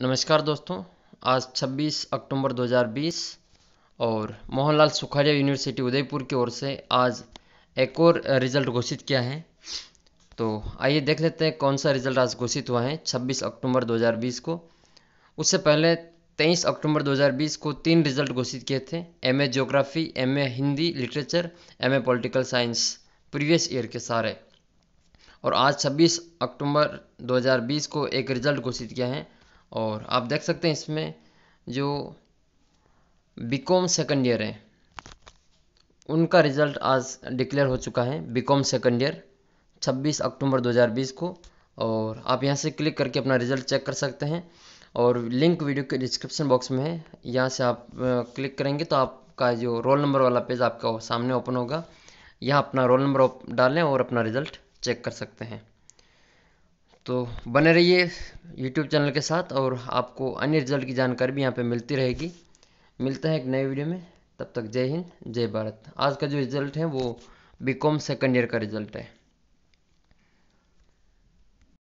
नमस्कार दोस्तों आज 26 अक्टूबर 2020 और मोहनलाल सुखाड़िया यूनिवर्सिटी उदयपुर की ओर से आज एक और रिजल्ट घोषित किया है तो आइए देख लेते हैं कौन सा रिजल्ट आज घोषित हुआ है 26 अक्टूबर 2020 को उससे पहले 23 अक्टूबर 2020 को तीन रिजल्ट घोषित किए थे M A geography M A Hindi literature M A political science previous year के सारे और आज 26 अक्टूबर 2020 को एक रिजल्ट घोषित किया है और आप देख सकते हैं इसमें जो बीकॉम सेकंड ईयर है उनका रिजल्ट आज डिक्लेयर हो चुका है बीकॉम सेकंड ईयर 26 अक्टूबर 2020 को और आप यहाँ से क्लिक करके अपना रिजल्ट चेक कर सकते हैं और लिंक वीडियो के डिस्क्रिप्शन बॉक्स में है यहाँ से आप क्लिक करेंगे तो आपका जो रोल नंबर वाला पेज आपका सामने ओपन होगा यहाँ अपना रोल नंबर डालें और अपना रिजल्ट चेक कर सकते हैं तो बने रहिए यूट्यूब चैनल के साथ और आपको अन्य रिजल्ट की जानकारी भी यहाँ पे मिलती रहेगी मिलते हैं एक नए वीडियो में तब तक जय हिंद जय भारत आज का जो रिजल्ट है वो बी कॉम सेकेंड ईयर का रिजल्ट है